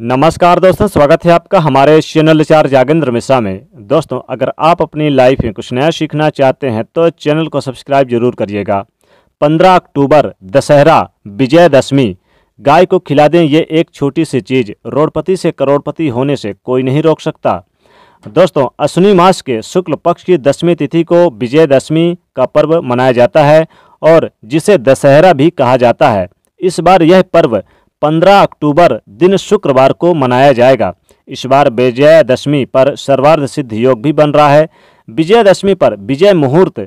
नमस्कार दोस्तों स्वागत है आपका हमारे चैनल चार जागेंद्र मिश्रा में दोस्तों अगर आप अपनी लाइफ में कुछ नया सीखना चाहते हैं तो चैनल को सब्सक्राइब जरूर करिएगा 15 अक्टूबर दशहरा विजयदशमी गाय को खिला दें ये एक छोटी सी चीज़ रोडपति से करोड़पति होने से कोई नहीं रोक सकता दोस्तों अश्विनी मास के शुक्ल पक्ष की दसवीं तिथि को विजयदशमी का पर्व मनाया जाता है और जिसे दशहरा भी कहा जाता है इस बार यह पर्व 15 अक्टूबर दिन शुक्रवार को मनाया जाएगा इस बार विजयादशमी पर सर्वार्ध सिद्ध योग भी बन रहा है विजयादशमी पर विजय मुहूर्त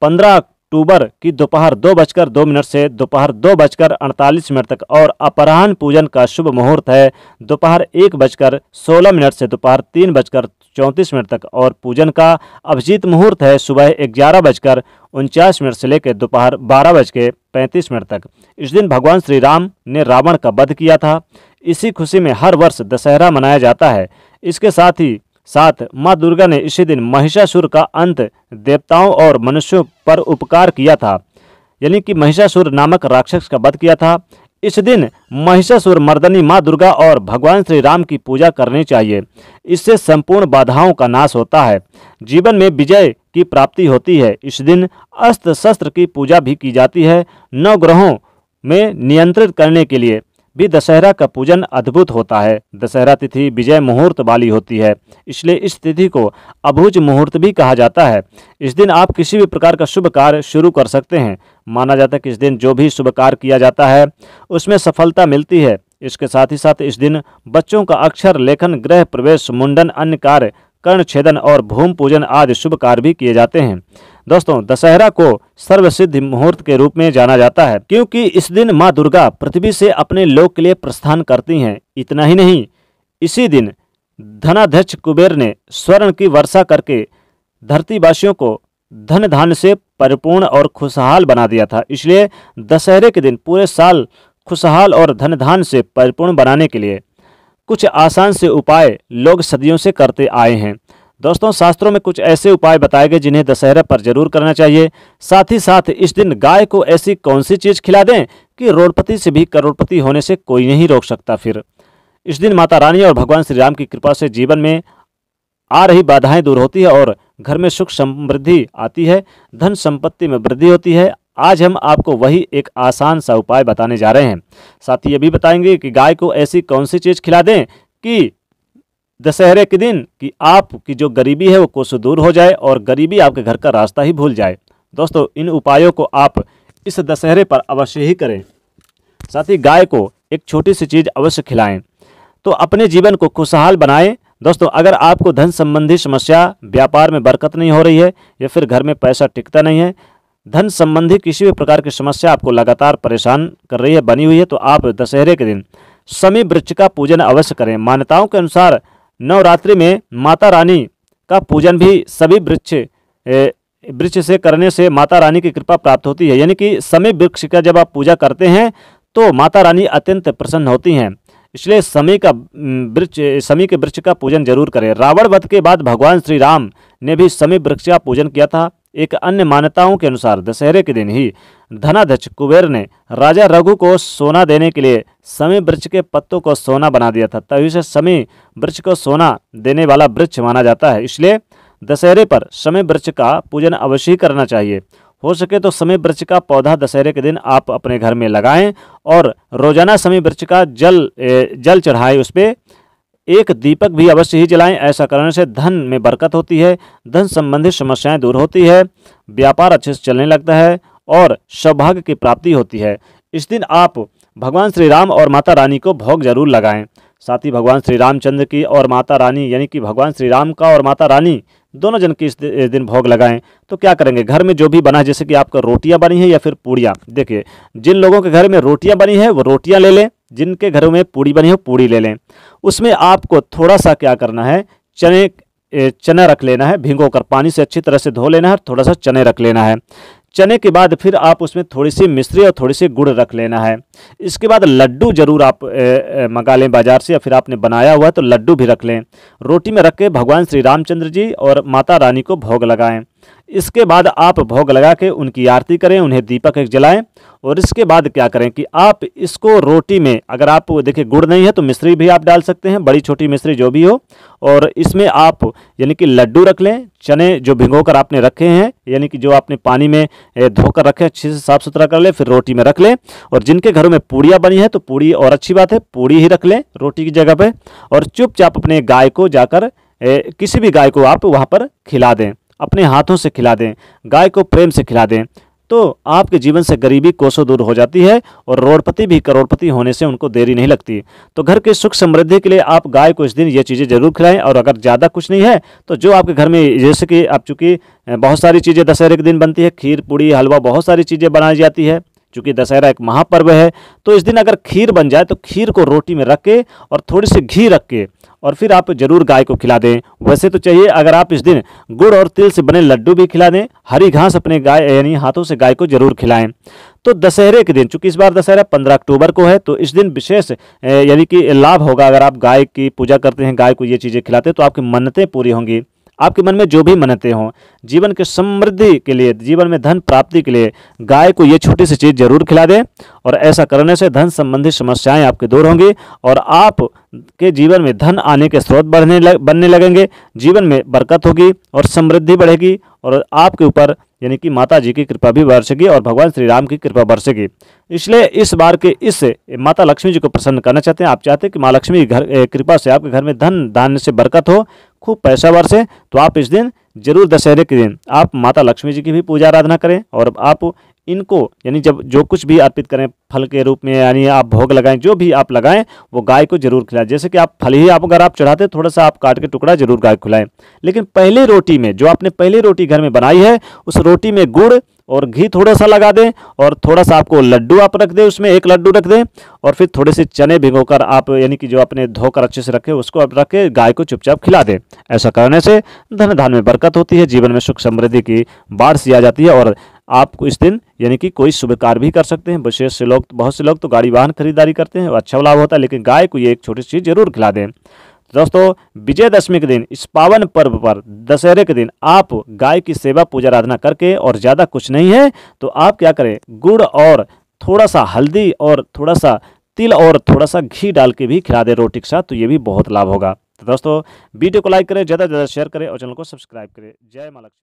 पंद्रह अक्टूबर की दोपहर दो बजकर दो मिनट से दोपहर दो बजकर अड़तालीस मिनट तक और अपराह्न पूजन का शुभ मुहूर्त है दोपहर एक बजकर सोलह मिनट से दोपहर तीन बजकर चौंतीस मिनट तक और पूजन का अभिजीत मुहूर्त है सुबह ग्यारह बजकर उनचास मिनट से लेकर दोपहर बारह बज के पैंतीस मिनट तक इस दिन भगवान श्री राम ने रावण का वध किया था इसी खुशी में हर वर्ष दशहरा मनाया जाता है इसके साथ ही साथ माँ दुर्गा ने इसी दिन महिषासुर का अंत देवताओं और मनुष्यों पर उपकार किया था यानी कि महिषासुर नामक राक्षस का वध किया था इस दिन महिषासुर मर्दनी माँ दुर्गा और भगवान श्री राम की पूजा करनी चाहिए इससे संपूर्ण बाधाओं का नाश होता है जीवन में विजय की प्राप्ति होती है इस दिन अस्त्र शस्त्र की पूजा भी की जाती है नवग्रहों में नियंत्रित करने के लिए भी दशहरा का पूजन अद्भुत होता है दशहरा तिथि विजय मुहूर्त वाली होती है इसलिए इस तिथि को अभुज मुहूर्त भी कहा जाता है इस दिन आप किसी भी प्रकार का शुभ कार्य शुरू कर सकते हैं माना जाता है कि इस दिन जो भी शुभ कार्य किया जाता है उसमें सफलता मिलती है इसके साथ ही साथ इस दिन बच्चों का अक्षर लेखन गृह प्रवेश मुंडन अन्य कार्य कर्ण छेदन और भूमि पूजन आदि शुभ कार्य भी किए जाते हैं दोस्तों दशहरा को सर्वसिद्ध मुहूर्त के रूप में जाना जाता है क्योंकि इस दिन माँ दुर्गा पृथ्वी से अपने लोक के लिए प्रस्थान करती हैं इतना ही नहीं इसी दिन धनाध्यक्ष कुबेर ने स्वर्ण की वर्षा करके धरतीवासियों को धन धान से परिपूर्ण और खुशहाल बना दिया था इसलिए दशहरे के दिन पूरे साल खुशहाल और धन धान से परिपूर्ण बनाने के लिए कुछ आसान से उपाय लोग सदियों से करते आए हैं दोस्तों शास्त्रों में कुछ ऐसे उपाय बताए गए जिन्हें दशहरा पर जरूर करना चाहिए साथ ही साथ इस दिन गाय को ऐसी कौन सी चीज़ खिला दें कि रोडपति से भी करोड़पति होने से कोई नहीं रोक सकता फिर इस दिन माता रानी और भगवान श्री राम की कृपा से जीवन में आ रही बाधाएं दूर होती है और घर में सुख समृद्धि आती है धन संपत्ति में वृद्धि होती है आज हम आपको वही एक आसान सा उपाय बताने जा रहे हैं साथ ही ये भी बताएंगे कि गाय को ऐसी कौन सी चीज़ खिला दें कि दशहरे के दिन कि आपकी जो गरीबी है वो कोसों दूर हो जाए और गरीबी आपके घर का रास्ता ही भूल जाए दोस्तों इन उपायों को आप इस दशहरे पर अवश्य ही करें साथ ही गाय को एक छोटी सी चीज़ अवश्य खिलाएं तो अपने जीवन को खुशहाल बनाएं दोस्तों अगर आपको धन संबंधी समस्या व्यापार में बरकत नहीं हो रही है या फिर घर में पैसा टिकता नहीं है धन संबंधी किसी भी प्रकार की समस्या आपको लगातार परेशान कर रही है बनी हुई है तो आप दशहरे के दिन समी वृक्ष का पूजन अवश्य करें मान्यताओं के अनुसार नवरात्रि में माता रानी का पूजन भी सभी वृक्ष वृक्ष से करने से माता रानी की कृपा प्राप्त होती है यानी कि समी वृक्ष का जब आप पूजा करते हैं तो माता रानी अत्यंत प्रसन्न होती हैं इसलिए समी का वृक्ष समी के वृक्ष का पूजन जरूर करें रावण वध के बाद भगवान श्री राम ने भी समी वृक्ष का पूजन किया था एक अन्य मान्यताओं के अनुसार दशहरे के दिन ही धनाध्यक्ष कुबेर ने राजा रघु को सोना देने के लिए समी वृक्ष के पत्तों को सोना बना दिया था तभी से समी वृक्ष को सोना देने वाला वृक्ष माना जाता है इसलिए दशहरे पर समय वृक्ष का पूजन अवश्य करना चाहिए हो सके तो समय वृक्ष का पौधा दशहरे के दिन आप अपने घर में लगाएं और रोजाना समय वृक्ष का जल जल चढ़ाएं उस पर एक दीपक भी अवश्य ही जलाएं ऐसा करने से धन में बरकत होती है धन संबंधित समस्याएं दूर होती है व्यापार अच्छे से चलने लगता है और सौभाग्य की प्राप्ति होती है इस दिन आप भगवान श्री राम और माता रानी को भोग जरूर लगाएं साथ ही भगवान श्री रामचंद्र की और माता रानी यानी कि भगवान श्री राम का और माता रानी दोनों जन की इस दिन भोग लगाएं तो क्या करेंगे घर में जो भी बना है जैसे कि आपका रोटियां बनी है या फिर पूड़ियाँ देखिए जिन लोगों के घर में रोटियाँ बनी है वो रोटियाँ ले लें जिनके घरों में पूड़ी बनी हो पूड़ी ले लें उसमें आपको थोड़ा सा क्या करना है चने चना रख लेना है भिगो कर पानी से अच्छी तरह से धो लेना है थोड़ा सा चने रख लेना है चने के बाद फिर आप उसमें थोड़ी सी मिश्री और थोड़ी सी गुड़ रख लेना है इसके बाद लड्डू जरूर आप मंगा लें बाज़ार से या फिर आपने बनाया हुआ है तो लड्डू भी रख लें रोटी में रख के भगवान श्री रामचंद्र जी और माता रानी को भोग लगाएं इसके बाद आप भोग लगा के उनकी आरती करें उन्हें दीपक एक जलाएं और इसके बाद क्या करें कि आप इसको रोटी में अगर आप देखिए गुड़ नहीं है तो मिश्री भी आप डाल सकते हैं बड़ी छोटी मिश्री जो भी हो और इसमें आप यानी कि लड्डू रख लें चने जो भिगो कर आपने रखे हैं यानी कि जो आपने पानी में धोकर रखे अच्छे से साफ़ सुथरा कर लें फिर रोटी में रख लें और जिनके घरों में पूड़ियाँ बनी है तो पूड़ी और अच्छी बात है पूड़ी ही रख लें रोटी की जगह पर और चुपचाप अपने गाय को जाकर किसी भी गाय को आप वहाँ पर खिला दें अपने हाथों से खिला दें गाय को प्रेम से खिला दें तो आपके जीवन से गरीबी कोसों दूर हो जाती है और रोडपति भी करोड़पति होने से उनको देरी नहीं लगती तो घर के सुख समृद्धि के लिए आप गाय को इस दिन ये चीज़ें जरूर खिलाएं और अगर ज़्यादा कुछ नहीं है तो जो आपके घर में जैसे कि आप चूँकि बहुत सारी चीज़ें दशहरे के दिन बनती है खीर पूड़ी हलवा बहुत सारी चीज़ें बनाई जाती है चूंकि दशहरा एक महापर्व है तो इस दिन अगर खीर बन जाए तो खीर को रोटी में रख के और थोड़ी सी घी रख के और फिर आप जरूर गाय को खिला दें वैसे तो चाहिए अगर आप इस दिन गुड़ और तिल से बने लड्डू भी खिला दें हरी घास अपने गाय यानी हाथों से गाय को जरूर खिलाएं तो दशहरे के दिन चूंकि इस बार दशहरा पंद्रह अक्टूबर को है तो इस दिन विशेष यानी कि लाभ होगा अगर आप गाय की पूजा करते हैं गाय को ये चीज़ें खिलाते हैं तो आपकी मन्नतें पूरी होंगी आपके मन में जो भी मन्नतें हों जीवन के समृद्धि के लिए जीवन में धन प्राप्ति के लिए गाय को ये छोटी सी चीज़ जरूर खिला दें और ऐसा करने से धन संबंधी समस्याएं आपकी दूर होंगी और आप के जीवन में धन आने के स्रोत बढ़ने लग, बनने लगेंगे जीवन में बरकत होगी और समृद्धि बढ़ेगी और आपके ऊपर यानी कि माता जी की कृपा भी बरसेगी और भगवान श्री राम की कृपा बरसेगी इसलिए इस बार के इस माता लक्ष्मी जी को प्रसन्न करना चाहते हैं आप चाहते हैं कि माँ लक्ष्मी घर कृपा से आपके घर में धन धान्य से बरकत हो खूब पैसा बरसे तो आप इस दिन जरूर दशहरे के दिन आप माता लक्ष्मी जी की भी पूजा आराधना करें और आप इनको यानी जब जो कुछ भी अर्पित करें फल के रूप में यानी आप भोग लगाएं जो भी आप लगाएं वो गाय को जरूर खिलाएं जैसे कि आप फल ही आप अगर आप चढ़ाते थोड़ा सा आप काट के टुकड़ा जरूर गाय खिलाएं लेकिन पहले रोटी में जो आपने पहले रोटी घर में बनाई है उस रोटी में गुड़ और घी थोड़ा सा लगा दें और थोड़ा सा आपको लड्डू आप रख दें उसमें एक लड्डू रख दें और फिर थोड़े से चने भिगोकर आप यानी कि जो आपने धोकर अच्छे से रखे उसको आप रख के गाय को चुपचाप खिला दें ऐसा करने से धन धान में बरकत होती है जीवन में सुख समृद्धि की बाढ़ सी आ जाती है और आप इस दिन यानी कि कोई शुभ कार्य भी कर सकते हैं विशेष से लोग बहुत से लोग तो गाड़ी वाहन खरीदारी करते हैं अच्छा लाभ होता है लेकिन गाय को ये एक छोटी सी चीज़ जरूर खिला दें दोस्तों विजयदशमी के दिन इस पावन पर्व पर दशहरे के दिन आप गाय की सेवा पूजा आराधना करके और ज़्यादा कुछ नहीं है तो आप क्या करें गुड़ और थोड़ा सा हल्दी और थोड़ा सा तिल और थोड़ा सा घी डाल के भी खिला दे रोटी के साथ तो ये भी बहुत लाभ होगा तो दोस्तों वीडियो को लाइक करें ज़्यादा से ज़्यादा शेयर करें और चैनल को सब्सक्राइब करें जय माँ लक्ष्मी